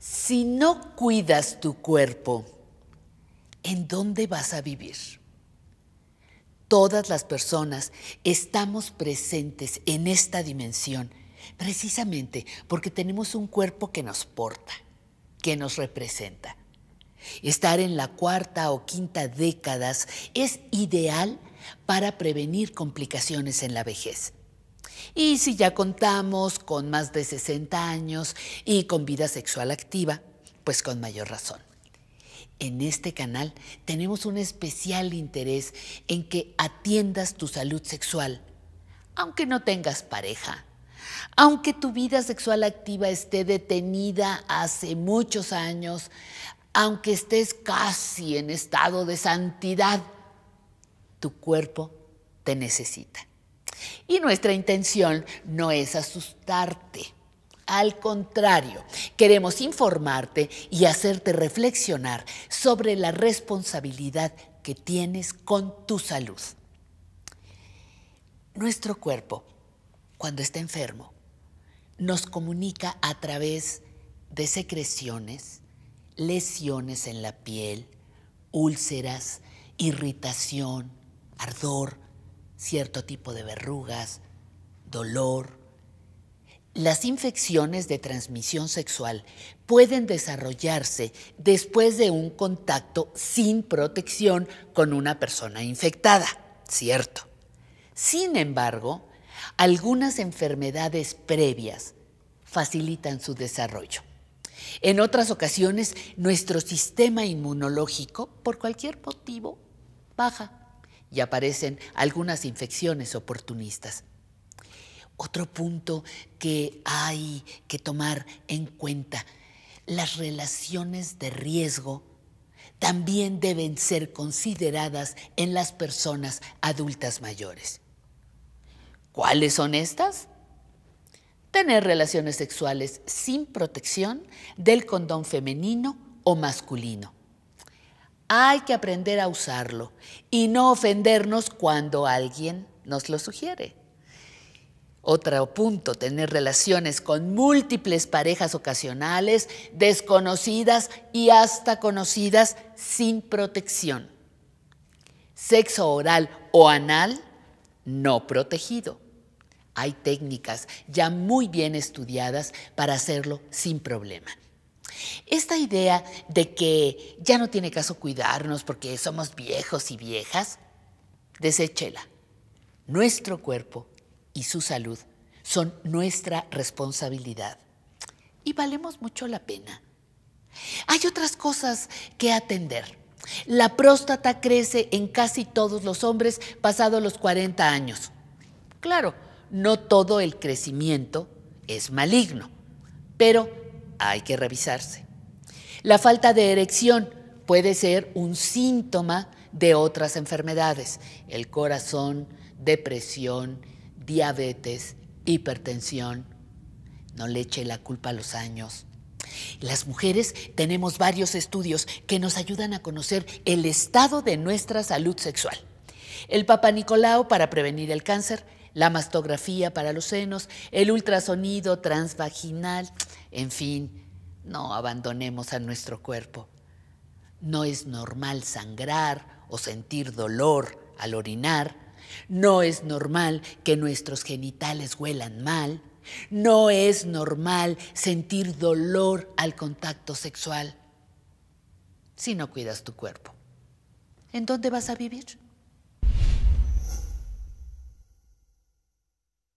si no cuidas tu cuerpo, ¿en dónde vas a vivir? Todas las personas estamos presentes en esta dimensión precisamente porque tenemos un cuerpo que nos porta, que nos representa. Estar en la cuarta o quinta décadas es ideal para prevenir complicaciones en la vejez. Y si ya contamos con más de 60 años y con vida sexual activa, pues con mayor razón. En este canal tenemos un especial interés en que atiendas tu salud sexual, aunque no tengas pareja, aunque tu vida sexual activa esté detenida hace muchos años, aunque estés casi en estado de santidad, tu cuerpo te necesita. Y nuestra intención no es asustarte. Al contrario, queremos informarte y hacerte reflexionar sobre la responsabilidad que tienes con tu salud. Nuestro cuerpo, cuando está enfermo, nos comunica a través de secreciones, lesiones en la piel, úlceras, irritación, ardor, cierto tipo de verrugas, dolor. Las infecciones de transmisión sexual pueden desarrollarse después de un contacto sin protección con una persona infectada, cierto. Sin embargo, algunas enfermedades previas facilitan su desarrollo. En otras ocasiones, nuestro sistema inmunológico, por cualquier motivo, baja y aparecen algunas infecciones oportunistas. Otro punto que hay que tomar en cuenta, las relaciones de riesgo también deben ser consideradas en las personas adultas mayores. ¿Cuáles son estas? Tener relaciones sexuales sin protección del condón femenino o masculino hay que aprender a usarlo y no ofendernos cuando alguien nos lo sugiere. Otro punto, tener relaciones con múltiples parejas ocasionales, desconocidas y hasta conocidas sin protección. Sexo oral o anal no protegido. Hay técnicas ya muy bien estudiadas para hacerlo sin problema. Esta idea de que ya no tiene caso cuidarnos porque somos viejos y viejas, desechela Nuestro cuerpo y su salud son nuestra responsabilidad y valemos mucho la pena. Hay otras cosas que atender. La próstata crece en casi todos los hombres pasados los 40 años. Claro, no todo el crecimiento es maligno, pero hay que revisarse. La falta de erección puede ser un síntoma de otras enfermedades, el corazón, depresión, diabetes, hipertensión. No le eche la culpa a los años. Las mujeres tenemos varios estudios que nos ayudan a conocer el estado de nuestra salud sexual. El Papa Nicolao para prevenir el cáncer, la mastografía para los senos, el ultrasonido transvaginal, en fin, no abandonemos a nuestro cuerpo. No es normal sangrar o sentir dolor al orinar. No es normal que nuestros genitales huelan mal. No es normal sentir dolor al contacto sexual si no cuidas tu cuerpo. ¿En dónde vas a vivir?